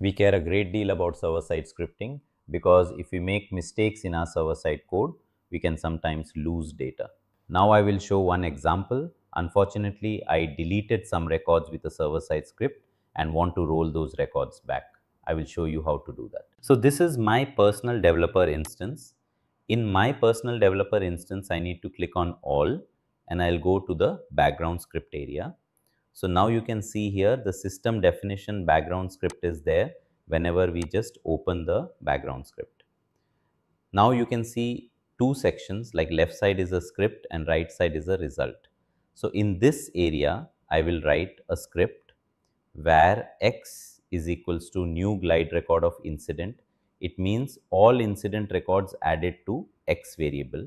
We care a great deal about server side scripting because if we make mistakes in our server side code, we can sometimes lose data. Now I will show one example. Unfortunately, I deleted some records with a server side script and want to roll those records back. I will show you how to do that. So this is my personal developer instance. In my personal developer instance, I need to click on all and I'll go to the background script area. So now you can see here the system definition background script is there whenever we just open the background script. Now you can see two sections like left side is a script and right side is a result. So in this area I will write a script where x is equals to new glide record of incident. It means all incident records added to x variable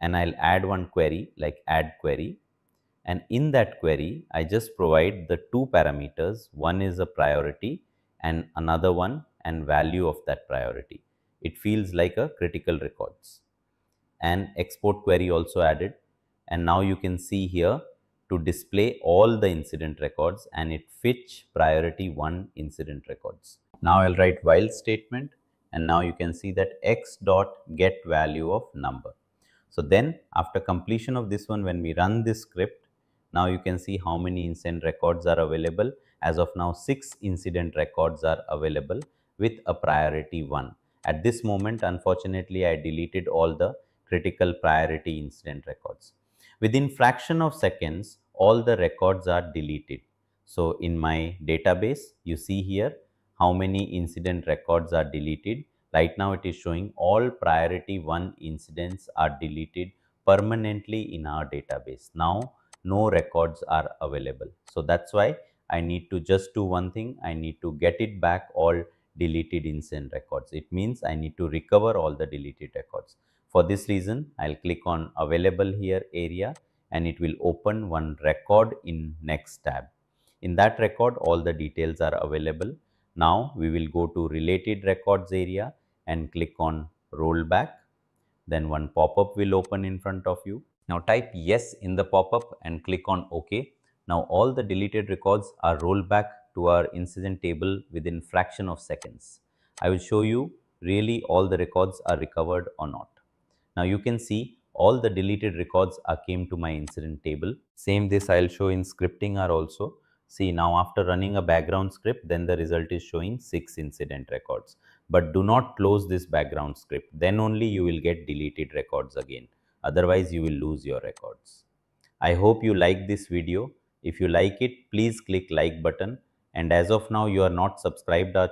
and I will add one query like add query and in that query I just provide the two parameters one is a priority and another one and value of that priority. It feels like a critical records and export query also added and now you can see here to display all the incident records and it fetch priority 1 incident records. Now I will write while statement and now you can see that x dot get value of number. So then after completion of this one when we run this script now you can see how many incident records are available. As of now, 6 incident records are available with a priority 1. At this moment, unfortunately, I deleted all the critical priority incident records. Within fraction of seconds, all the records are deleted. So, in my database, you see here how many incident records are deleted. Right now, it is showing all priority 1 incidents are deleted permanently in our database. Now, no records are available. So that's why I need to just do one thing. I need to get it back all deleted incident records. It means I need to recover all the deleted records. For this reason, I'll click on available here area and it will open one record in next tab. In that record, all the details are available. Now we will go to related records area and click on rollback. Then one pop-up will open in front of you. Now type yes in the pop-up and click on OK. Now all the deleted records are rolled back to our incident table within fraction of seconds. I will show you really all the records are recovered or not. Now you can see all the deleted records are came to my incident table. Same this I'll show in scripting are also. See now after running a background script then the result is showing 6 incident records. But do not close this background script then only you will get deleted records again otherwise you will lose your records. I hope you like this video. If you like it, please click like button and as of now you are not subscribed our